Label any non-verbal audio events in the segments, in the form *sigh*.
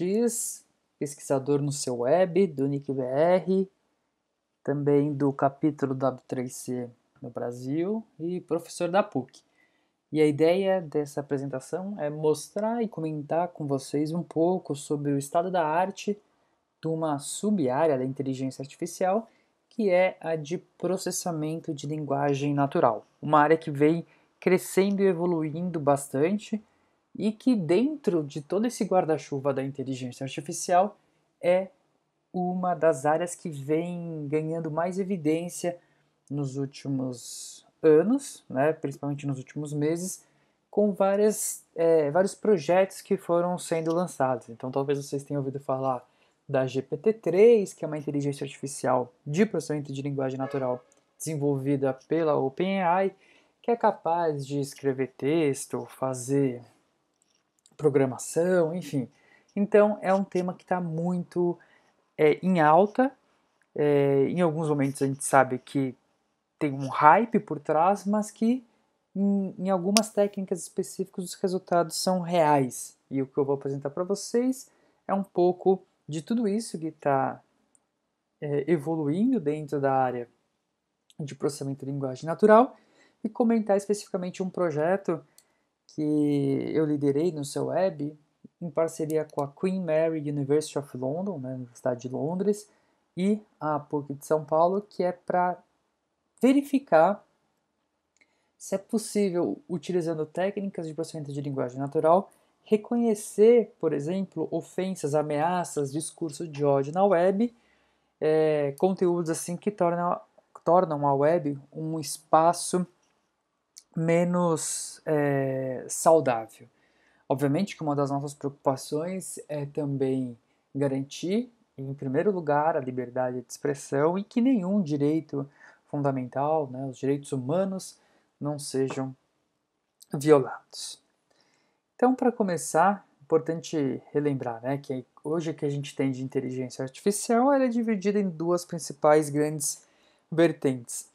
Ortiz, pesquisador no seu web, do NICBR, também do capítulo W3C no Brasil e professor da PUC. E a ideia dessa apresentação é mostrar e comentar com vocês um pouco sobre o estado da arte de uma sub-área da inteligência artificial, que é a de processamento de linguagem natural. Uma área que vem crescendo e evoluindo bastante e que dentro de todo esse guarda-chuva da inteligência artificial é uma das áreas que vem ganhando mais evidência nos últimos anos, né, principalmente nos últimos meses, com várias, é, vários projetos que foram sendo lançados. Então, talvez vocês tenham ouvido falar da GPT-3, que é uma inteligência artificial de processamento de linguagem natural desenvolvida pela OpenAI, que é capaz de escrever texto, fazer programação, enfim. Então é um tema que está muito é, em alta. É, em alguns momentos a gente sabe que tem um hype por trás, mas que em, em algumas técnicas específicas os resultados são reais. E o que eu vou apresentar para vocês é um pouco de tudo isso que está é, evoluindo dentro da área de processamento de linguagem natural e comentar especificamente um projeto que eu liderei no seu web, em parceria com a Queen Mary University of London, né, Universidade de Londres, e a PUC de São Paulo, que é para verificar se é possível, utilizando técnicas de processamento de linguagem natural, reconhecer, por exemplo, ofensas, ameaças, discurso de ódio na web, é, conteúdos assim que tornam, tornam a web um espaço menos é, saudável. Obviamente que uma das nossas preocupações é também garantir, em primeiro lugar, a liberdade de expressão e que nenhum direito fundamental, né, os direitos humanos, não sejam violados. Então, para começar, importante relembrar né, que hoje que a gente tem de inteligência artificial ela é dividida em duas principais grandes vertentes.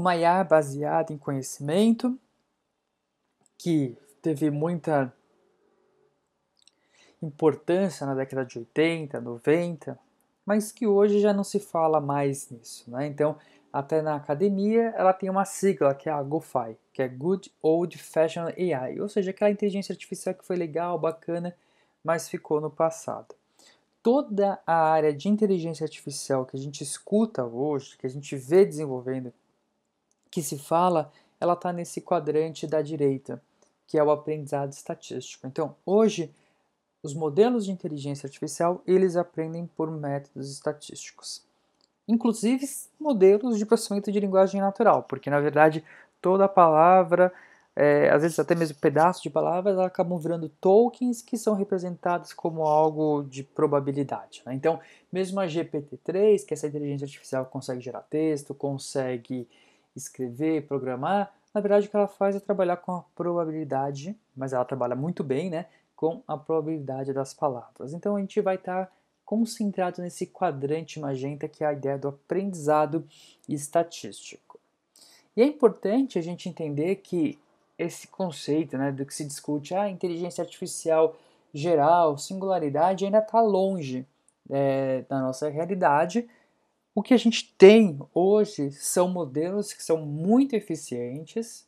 Uma IA baseada em conhecimento, que teve muita importância na década de 80, 90, mas que hoje já não se fala mais nisso. Né? Então, até na academia, ela tem uma sigla que é a GoFi, que é Good Old Fashioned AI, ou seja, aquela inteligência artificial que foi legal, bacana, mas ficou no passado. Toda a área de inteligência artificial que a gente escuta hoje, que a gente vê desenvolvendo que se fala, ela está nesse quadrante da direita, que é o aprendizado estatístico. Então, hoje, os modelos de inteligência artificial, eles aprendem por métodos estatísticos. Inclusive, modelos de processamento de linguagem natural, porque, na verdade, toda palavra, é, às vezes até mesmo pedaços de palavras, acabam virando tokens que são representados como algo de probabilidade. Né? Então, mesmo a GPT-3, que essa inteligência artificial consegue gerar texto, consegue escrever, programar, na verdade o que ela faz é trabalhar com a probabilidade, mas ela trabalha muito bem, né, com a probabilidade das palavras. Então a gente vai estar tá concentrado nesse quadrante magenta que é a ideia do aprendizado estatístico. E é importante a gente entender que esse conceito, né, do que se discute, a ah, inteligência artificial geral, singularidade, ainda está longe é, da nossa realidade, o que a gente tem hoje são modelos que são muito eficientes,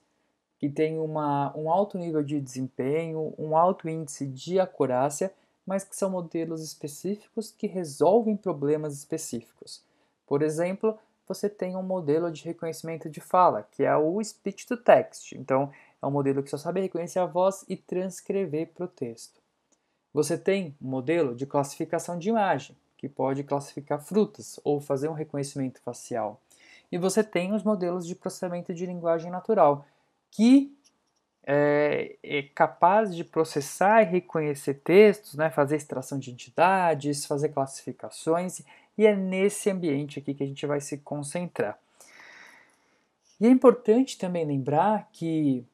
que têm uma, um alto nível de desempenho, um alto índice de acurácia, mas que são modelos específicos que resolvem problemas específicos. Por exemplo, você tem um modelo de reconhecimento de fala, que é o speech to text. Então, é um modelo que só sabe reconhecer a voz e transcrever para o texto. Você tem um modelo de classificação de imagem, que pode classificar frutas ou fazer um reconhecimento facial. E você tem os modelos de processamento de linguagem natural, que é, é capaz de processar e reconhecer textos, né, fazer extração de entidades, fazer classificações, e é nesse ambiente aqui que a gente vai se concentrar. E é importante também lembrar que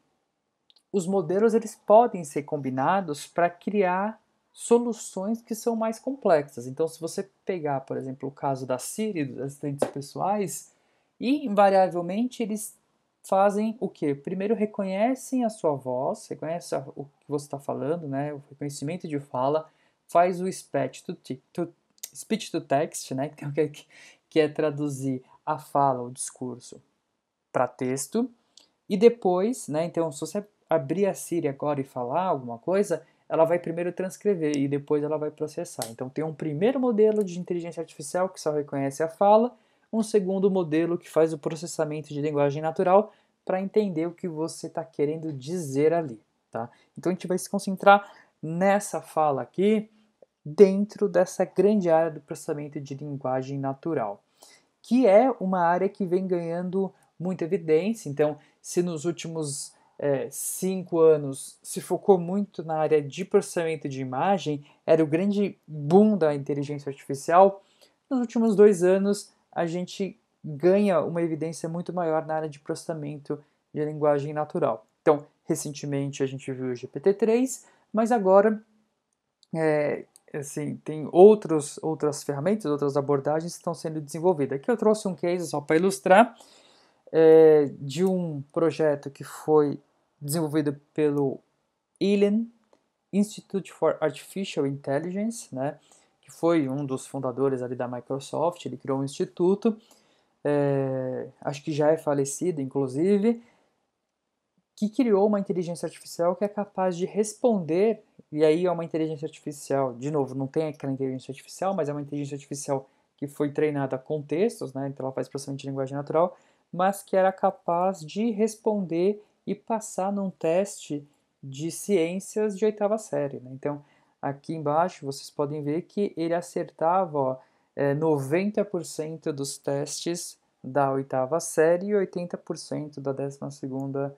os modelos eles podem ser combinados para criar soluções que são mais complexas. Então, se você pegar, por exemplo, o caso da Siri, dos assistentes pessoais, invariavelmente eles fazem o quê? Primeiro reconhecem a sua voz, reconhecem o que você está falando, né? o reconhecimento de fala, faz o speech to, to, speech to text, né? *laughs* É que, que é traduzir a fala, o discurso, para texto. E depois, né? então, se você abrir a Siri agora e falar alguma coisa, ela vai primeiro transcrever e depois ela vai processar. Então tem um primeiro modelo de inteligência artificial que só reconhece a fala, um segundo modelo que faz o processamento de linguagem natural para entender o que você está querendo dizer ali, tá? Então a gente vai se concentrar nessa fala aqui dentro dessa grande área do processamento de linguagem natural, que é uma área que vem ganhando muita evidência. Então, se nos últimos é, cinco anos se focou muito na área de processamento de imagem, era o grande boom da inteligência artificial, nos últimos dois anos a gente ganha uma evidência muito maior na área de processamento de linguagem natural. Então, recentemente a gente viu o GPT-3, mas agora é, assim, tem outros, outras ferramentas, outras abordagens que estão sendo desenvolvidas. Aqui eu trouxe um case só para ilustrar é, de um projeto que foi desenvolvido pelo Alien Institute for Artificial Intelligence, né, que foi um dos fundadores ali da Microsoft, ele criou um instituto, é, acho que já é falecido, inclusive, que criou uma inteligência artificial que é capaz de responder, e aí é uma inteligência artificial, de novo, não tem aquela inteligência artificial, mas é uma inteligência artificial que foi treinada a contextos, né, então ela faz processamento de linguagem natural, mas que era capaz de responder e passar num teste de ciências de oitava série. Né? Então, aqui embaixo vocês podem ver que ele acertava ó, é, 90% dos testes da oitava série e 80% da décima segunda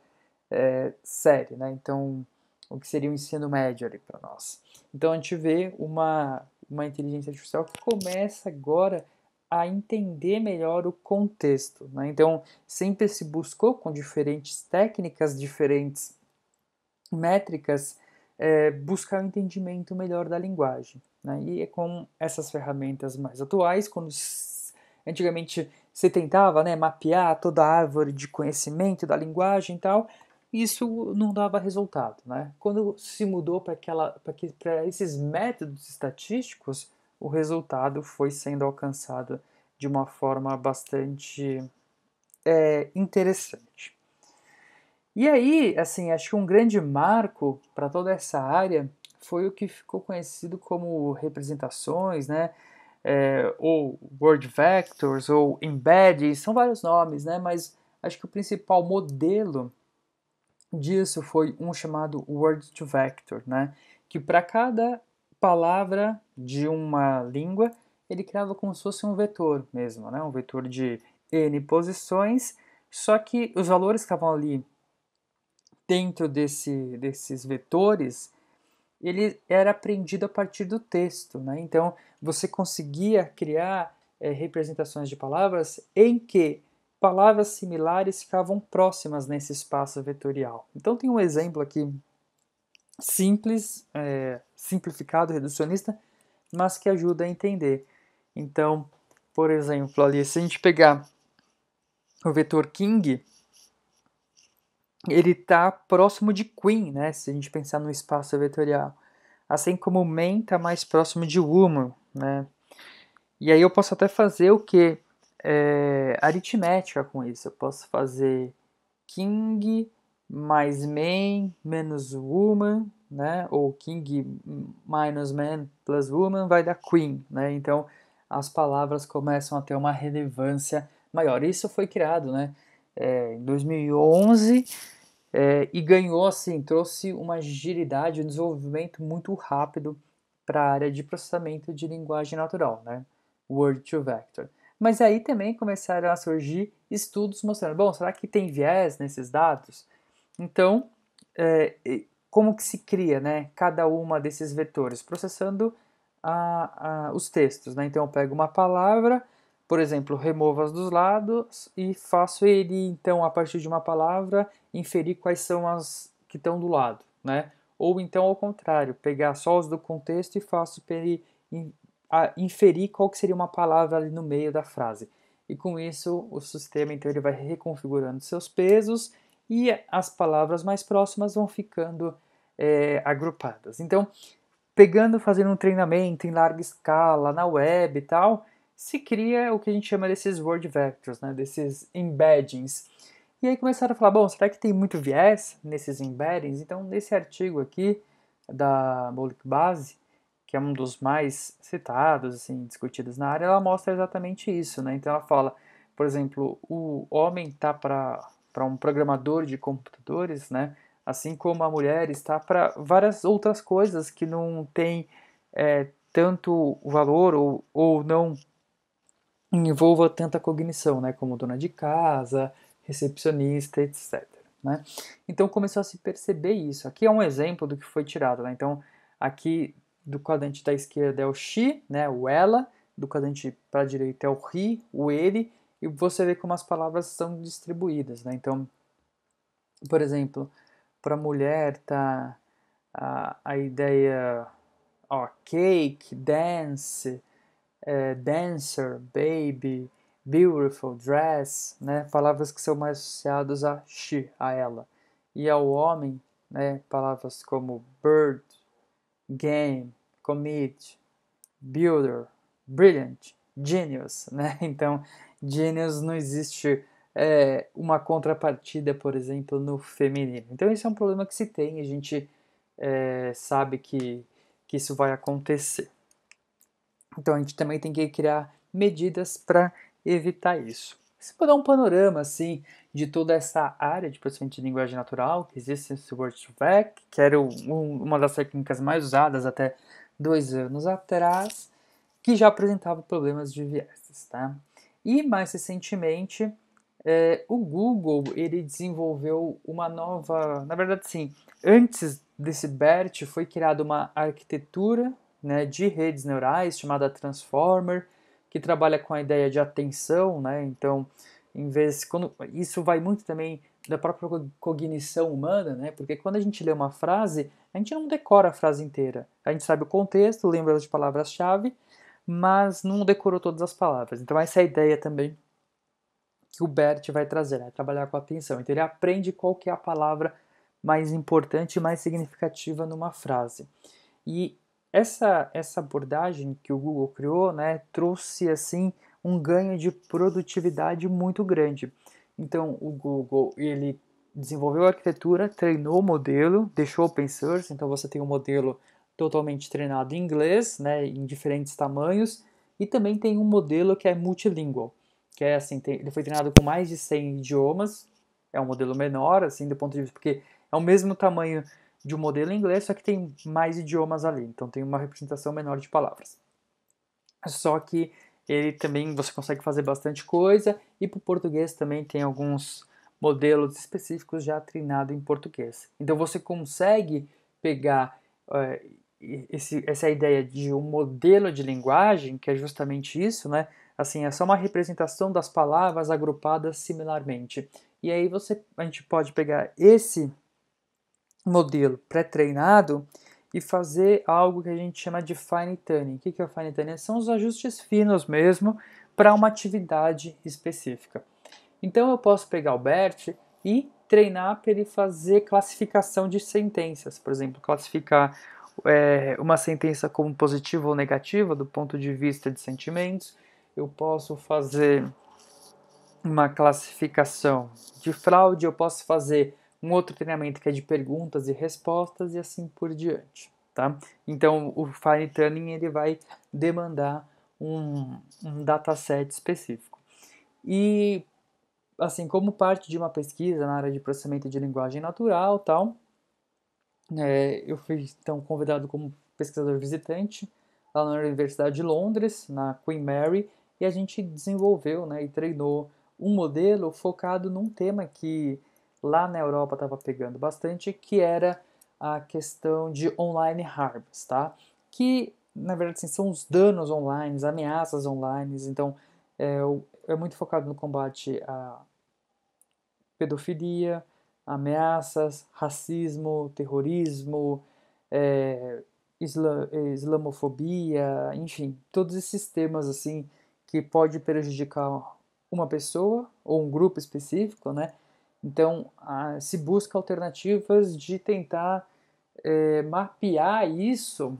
é, série. Né? Então, o que seria o um ensino médio ali para nós. Então, a gente vê uma, uma inteligência artificial que começa agora a a entender melhor o contexto. Né? Então, sempre se buscou com diferentes técnicas, diferentes métricas, é, buscar o um entendimento melhor da linguagem. Né? E é com essas ferramentas mais atuais, quando antigamente se tentava né, mapear toda a árvore de conhecimento da linguagem e tal, isso não dava resultado. Né? Quando se mudou para esses métodos estatísticos, o resultado foi sendo alcançado de uma forma bastante é, interessante. E aí, assim, acho que um grande marco para toda essa área foi o que ficou conhecido como representações, né? É, ou Word Vectors, ou embeddings são vários nomes, né? Mas acho que o principal modelo disso foi um chamado Word to Vector, né? Que para cada palavra de uma língua, ele criava como se fosse um vetor mesmo, né? um vetor de n posições, só que os valores que estavam ali dentro desse, desses vetores, ele era aprendido a partir do texto. Né? Então, você conseguia criar é, representações de palavras em que palavras similares ficavam próximas nesse espaço vetorial. Então, tem um exemplo aqui simples, é, simplificado, reducionista, mas que ajuda a entender. Então, por exemplo, ali, se a gente pegar o vetor king, ele está próximo de queen, né? Se a gente pensar no espaço vetorial. Assim como man está mais próximo de woman, né? E aí eu posso até fazer o que? É, aritmética com isso. Eu posso fazer king mais man menos woman, né? Ou king minus man plus woman vai dar queen, né? Então as palavras começam a ter uma relevância maior. Isso foi criado, né? É, em 2011 é, e ganhou assim, trouxe uma agilidade, um desenvolvimento muito rápido para a área de processamento de linguagem natural, né? Word to Vector. Mas aí também começaram a surgir estudos mostrando, bom, será que tem viés nesses dados? Então, é, como que se cria né, cada uma desses vetores? Processando a, a, os textos. Né? Então, eu pego uma palavra, por exemplo, removo as dos lados e faço ele, então, a partir de uma palavra, inferir quais são as que estão do lado. Né? Ou então, ao contrário, pegar só os do contexto e faço ele inferir qual que seria uma palavra ali no meio da frase. E com isso, o sistema então ele vai reconfigurando seus pesos e as palavras mais próximas vão ficando é, agrupadas. Então, pegando, fazendo um treinamento em larga escala, na web e tal, se cria o que a gente chama desses word vectors, né, desses embeddings. E aí começaram a falar, bom, será que tem muito viés nesses embeddings? Então, nesse artigo aqui da Molic Base, que é um dos mais citados, assim, discutidos na área, ela mostra exatamente isso, né? Então ela fala, por exemplo, o homem tá para para um programador de computadores, né? Assim como a mulher está para várias outras coisas que não têm é, tanto valor ou, ou não envolva tanta cognição, né? Como dona de casa, recepcionista, etc. Né? Então começou a se perceber isso. Aqui é um exemplo do que foi tirado. Né? Então aqui do quadrante da esquerda é o she, né? o ela, do quadrante para a direita é o he, o ele, e você vê como as palavras são distribuídas, né? Então, por exemplo, para mulher tá a, a ideia ó, cake, dance, é, dancer, baby, beautiful, dress, né? Palavras que são mais associadas a she, a ela. E ao homem, né? Palavras como bird, game, commit, builder, brilliant, genius, né? *laughs* Então, de não existe é, uma contrapartida, por exemplo, no feminino. Então isso é um problema que se tem, a gente é, sabe que, que isso vai acontecer. Então a gente também tem que criar medidas para evitar isso. Se para dar um panorama assim de toda essa área de processamento de linguagem natural, que existe esse vec que era um, uma das técnicas mais usadas até dois anos atrás, que já apresentava problemas de viés, Tá? E mais recentemente, é, o Google ele desenvolveu uma nova, na verdade sim, antes desse BERT foi criada uma arquitetura né, de redes neurais chamada Transformer, que trabalha com a ideia de atenção, né? Então, em vez quando isso vai muito também da própria cognição humana, né? Porque quando a gente lê uma frase, a gente não decora a frase inteira. A gente sabe o contexto, lembra de palavras-chave, mas não decorou todas as palavras. Então essa é a ideia também que o Bert vai trazer, é trabalhar com atenção. Então ele aprende qual que é a palavra mais importante e mais significativa numa frase. E essa, essa abordagem que o Google criou né, trouxe assim um ganho de produtividade muito grande. Então o Google ele desenvolveu a arquitetura, treinou o modelo, deixou open source, então você tem um modelo totalmente treinado em inglês, né, em diferentes tamanhos, e também tem um modelo que é multilingual, que é assim, tem, ele foi treinado com mais de 100 idiomas, é um modelo menor, assim, do ponto de vista, porque é o mesmo tamanho de um modelo em inglês, só que tem mais idiomas ali, então tem uma representação menor de palavras. Só que ele também, você consegue fazer bastante coisa, e para o português também tem alguns modelos específicos já treinados em português. Então você consegue pegar eh, esse, essa ideia de um modelo de linguagem, que é justamente isso, né? Assim, é só uma representação das palavras agrupadas similarmente. E aí você, a gente pode pegar esse modelo pré-treinado e fazer algo que a gente chama de fine tuning. O que é o fine tuning? São os ajustes finos mesmo para uma atividade específica. Então eu posso pegar o BERT e treinar para ele fazer classificação de sentenças, por exemplo, classificar é, uma sentença como positiva ou negativa do ponto de vista de sentimentos. Eu posso fazer uma classificação de fraude, eu posso fazer um outro treinamento que é de perguntas e respostas e assim por diante, tá? Então, o fine tuning ele vai demandar um, um dataset específico. E assim, como parte de uma pesquisa na área de processamento de linguagem natural, tal, é, eu fui então convidado como pesquisador visitante lá na Universidade de Londres, na Queen Mary, e a gente desenvolveu né, e treinou um modelo focado num tema que lá na Europa estava pegando bastante, que era a questão de online harms, tá? Que na verdade assim, são os danos online, as ameaças online. Então é, é muito focado no combate à pedofilia, ameaças, racismo, terrorismo, é, isla, é, islamofobia, enfim, todos esses temas assim que pode prejudicar uma pessoa ou um grupo específico, né? Então a, se busca alternativas de tentar é, mapear isso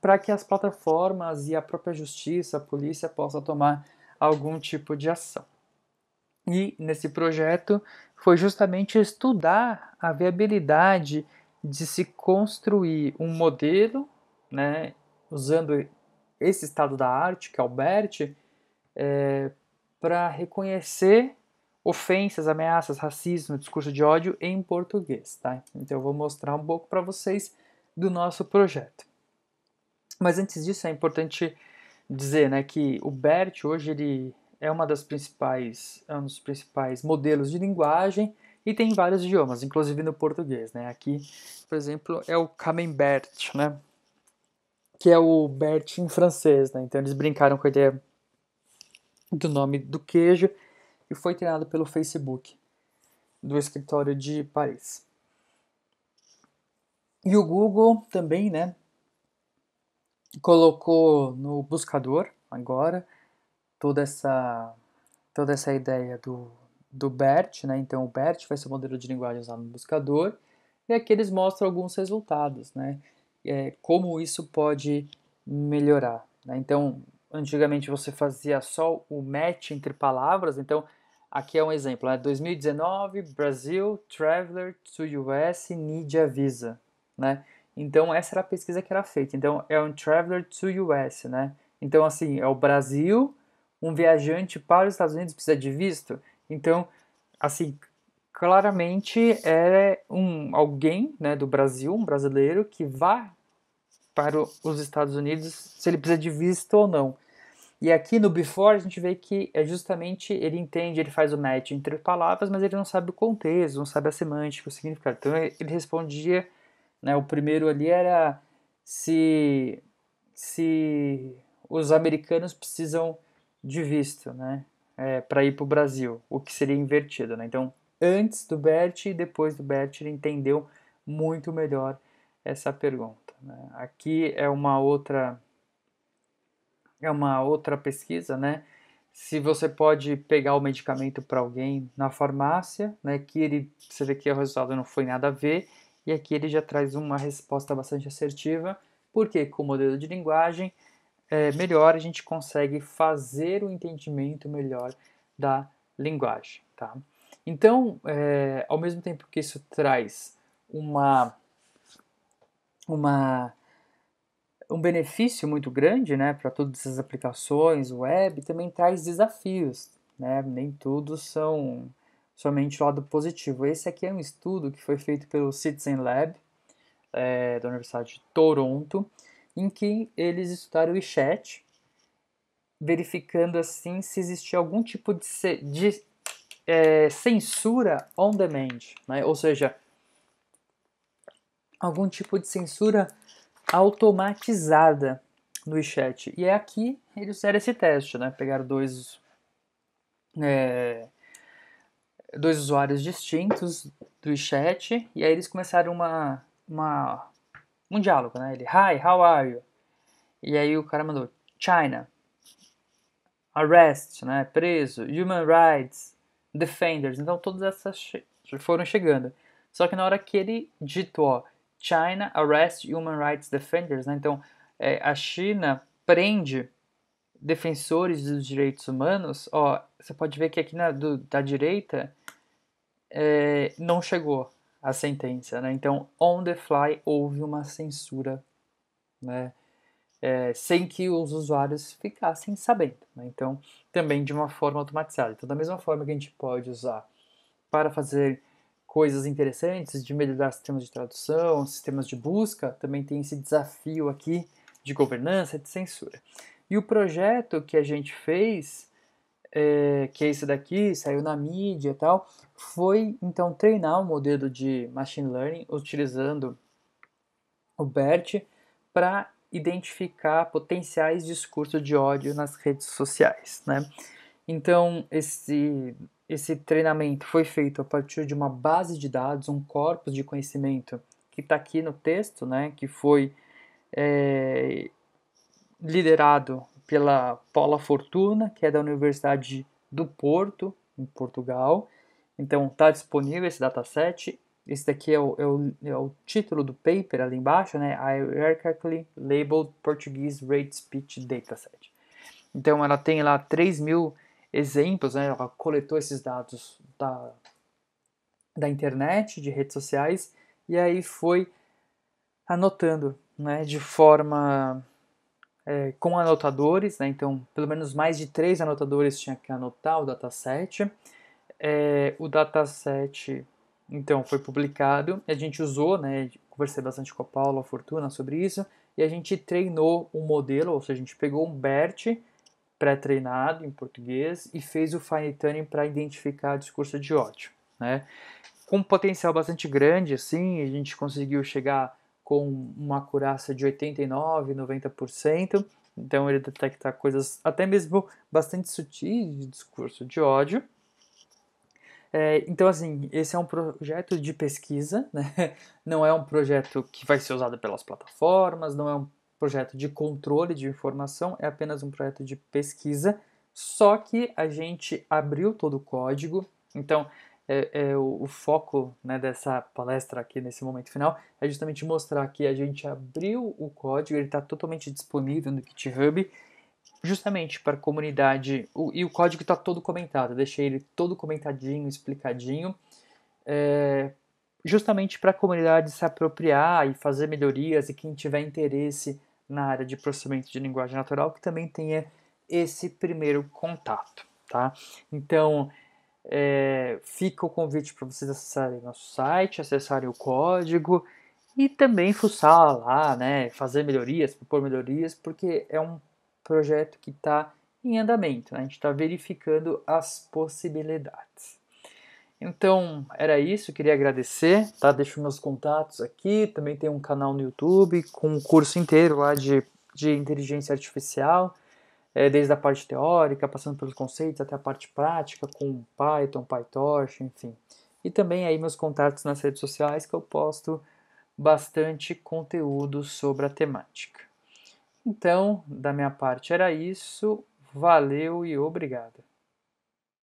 para que as plataformas e a própria justiça, a polícia possa tomar algum tipo de ação. E nesse projeto foi justamente estudar a viabilidade de se construir um modelo, né, usando esse estado da arte, que é o BERT, é, para reconhecer ofensas, ameaças, racismo, discurso de ódio em português. Tá? Então eu vou mostrar um pouco para vocês do nosso projeto. Mas antes disso é importante dizer né, que o BERT hoje ele é uma das principais, é um dos principais modelos de linguagem e tem vários idiomas, inclusive no português, né? Aqui, por exemplo, é o Camembert, né? Que é o Bert em francês, né? Então eles brincaram com a ideia do nome do queijo e foi treinado pelo Facebook do escritório de Paris. E o Google também, né? Colocou no buscador agora toda essa toda essa ideia do, do BERT, né? Então o BERT vai ser o modelo de linguagem usado no buscador e aqui eles mostram alguns resultados, né? É, como isso pode melhorar. Né? Então antigamente você fazia só o match entre palavras, então aqui é um exemplo, né? 2019 Brasil Traveler to US Nidia Visa, né? Então essa era a pesquisa que era feita. Então é um Traveler to US, né? Então assim é o Brasil um viajante para os Estados Unidos precisa de visto. Então, assim, claramente é um alguém né, do Brasil, um brasileiro, que vá para os Estados Unidos se ele precisa de visto ou não. E aqui no before a gente vê que é justamente ele entende, ele faz o match entre palavras, mas ele não sabe o contexto, não sabe a semântica, o significado. Então ele respondia, né, o primeiro ali era se se os americanos precisam de visto, né? É, para ir para o Brasil, o que seria invertido, né? Então, antes do Bert e depois do Bert, ele entendeu muito melhor essa pergunta. Né? Aqui é uma outra é uma outra pesquisa, né? Se você pode pegar o medicamento para alguém na farmácia, né? Que ele você vê que o resultado não foi nada a ver e aqui ele já traz uma resposta bastante assertiva, porque com o modelo de linguagem é, melhor a gente consegue fazer o entendimento melhor da linguagem, tá? Então, é, ao mesmo tempo que isso traz uma, uma um benefício muito grande né, para todas essas aplicações web, também traz desafios. Né? Nem tudo são somente o lado positivo. Esse aqui é um estudo que foi feito pelo Citizen Lab é, da Universidade de Toronto em que eles estudaram o chat, verificando assim se existia algum tipo de, de é, censura on demand, né? ou seja, algum tipo de censura automatizada no chat. E é aqui eles fizeram esse teste, né? Pegaram dois é, dois usuários distintos do chat e aí eles começaram uma, uma um diálogo, né? Ele, hi, how are you? E aí o cara mandou, China, arrest, né? Preso, human rights, defenders. Então todas essas che foram chegando. Só que na hora que ele ditou ó, China arrest human rights defenders, né? Então é, a China prende defensores dos direitos humanos, ó, você pode ver que aqui na, do, da direita é, não chegou a sentença. Né? Então, on the fly, houve uma censura, né? É, sem que os usuários ficassem sabendo. Né? Então, também de uma forma automatizada. Então, da mesma forma que a gente pode usar para fazer coisas interessantes, de melhorar sistemas de tradução, sistemas de busca, também tem esse desafio aqui de governança, de censura. E o projeto que a gente fez é, que é esse daqui, saiu na mídia e tal, foi então treinar o um modelo de machine learning utilizando o BERT para identificar potenciais discursos de ódio nas redes sociais, né? Então, esse, esse treinamento foi feito a partir de uma base de dados, um corpus de conhecimento que está aqui no texto, né? Que foi é, liderado pela Paula Fortuna, que é da Universidade do Porto, em Portugal. Então está disponível esse dataset. Esse daqui é o, é o, é o título do paper ali embaixo, né? Hierarchically Labeled Portuguese Rate Speech Dataset. Então ela tem lá 3 mil exemplos, né? ela coletou esses dados da, da internet, de redes sociais, e aí foi anotando né? de forma é, com anotadores, né? então pelo menos mais de três anotadores tinha que anotar o dataset. É, o dataset então foi publicado, a gente usou, né? conversei bastante com a Paula Fortuna sobre isso, e a gente treinou um modelo, ou seja, a gente pegou um BERT pré-treinado em português e fez o fine tuning para identificar discurso de ódio, né? Com um potencial bastante grande, assim, a gente conseguiu chegar com uma acurácia de 89, 90%. Então ele detecta coisas até mesmo bastante sutis de discurso de ódio. É, então, assim, esse é um projeto de pesquisa, né? *laughs* não é um projeto que vai ser usado pelas plataformas, não é um projeto de controle de informação, é apenas um projeto de pesquisa. Só que a gente abriu todo o código, então é, é o, o, foco né, dessa palestra aqui nesse momento final é justamente mostrar que a gente abriu o código, ele está totalmente disponível no GitHub, justamente para a comunidade, o, e o código está todo comentado, deixei ele todo comentadinho, explicadinho, é, justamente para a comunidade se apropriar e fazer melhorias, e quem tiver interesse na área de processamento de linguagem natural, que também tenha esse primeiro contato, tá? Então, é, fica o convite para vocês acessarem nosso site, acessarem o código e também fuçar lá, né, fazer melhorias, propor melhorias, porque é um projeto que está em andamento, né, a gente está verificando as possibilidades. Então, era isso, queria agradecer, tá? Deixo meus contatos aqui, também tem um canal no YouTube com um curso inteiro lá de, de inteligência artificial é, desde a parte teórica, passando pelos conceitos até a parte prática, com Python, PyTorch, enfim. E também aí meus contatos nas redes sociais, que eu posto bastante conteúdo sobre a temática. Então, da minha parte era isso. Valeu e obrigado.